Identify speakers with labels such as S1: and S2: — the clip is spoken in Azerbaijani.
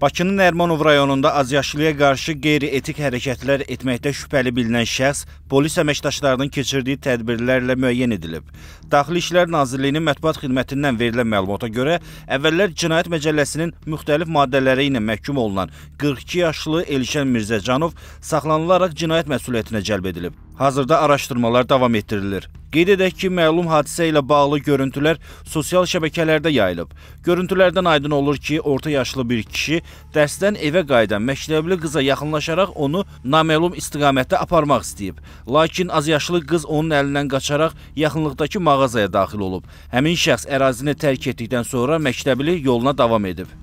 S1: Bakının Nərmanov rayonunda azyaşlıya qarşı qeyri-etik hərəkətlər etməkdə şübhəli bilinən şəxs polis əməkdaşlarının keçirdiyi tədbirlərlə müəyyən edilib. Daxili İşlər Nazirliyinin mətbuat xidmətindən verilən məlumata görə, əvvəllər Cinayət Məcəlləsinin müxtəlif maddələri ilə məhkum olunan 42 yaşlı Elşən Mirzəcanov saxlanılaraq cinayət məsuliyyətinə cəlb edilib. Hazırda araşdırmalar davam etdirilir. Qeyd edək ki, məlum hadisə ilə bağlı görüntülər sosial şəbəkələrdə yayılıb. Görüntülərdən aydın olur ki, orta yaşlı bir kişi dərsdən evə qayıdan məktəbli qıza yaxınlaşaraq onu naməlum istiqamətdə aparmaq istəyib. Lakin azyaşlı qız onun əlindən qaçaraq yaxınlıqdakı mağazaya daxil olub. Həmin şəxs ərazini tərk etdikdən sonra məktəbli yoluna davam edib.